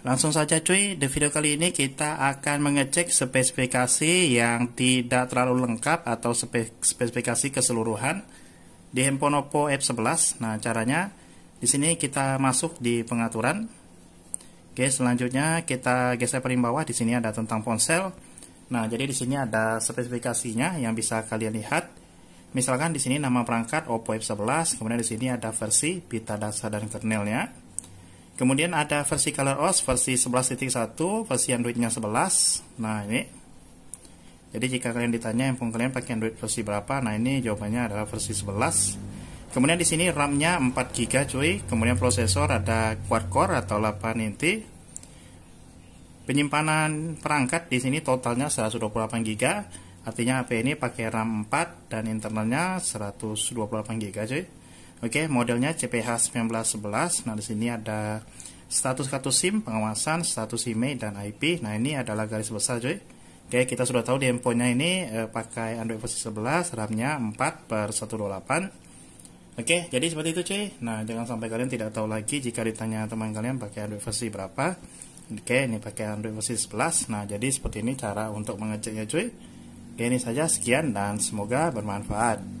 Langsung saja cuy, di video kali ini kita akan mengecek spesifikasi yang tidak terlalu lengkap atau spesifikasi keseluruhan di handphone Oppo F11. Nah, caranya di sini kita masuk di pengaturan. Oke, selanjutnya kita geser paling bawah di sini ada tentang ponsel. Nah, jadi di sini ada spesifikasinya yang bisa kalian lihat. Misalkan di sini nama perangkat Oppo F11, kemudian di sini ada versi, pita dasar dan kernelnya. Kemudian ada versi ColorOS versi 11.1, versi Androidnya 11. Nah, ini. Jadi jika kalian ditanya handphone kalian pakai Android versi berapa, nah ini jawabannya adalah versi 11. Kemudian di sini RAM-nya 4 GB cuy, kemudian prosesor ada quad core atau 8 inti. Penyimpanan perangkat di sini totalnya 128 GB. Artinya HP ini pakai RAM 4 dan internalnya 128 GB cuy. Oke, modelnya CPH 1911. Nah, di sini ada status kartu SIM, pengawasan, status IMEI dan IP. Nah, ini adalah garis besar, cuy. Oke, kita sudah tahu di handphonenya ini eh, pakai Android versi 11, RAM-nya 4 per 128. Oke, jadi seperti itu cuy. Nah, jangan sampai kalian tidak tahu lagi jika ditanya teman kalian pakai Android versi berapa. Oke, ini pakai Android versi 11. Nah, jadi seperti ini cara untuk mengeceknya cuy. Oke, ini saja sekian dan semoga bermanfaat.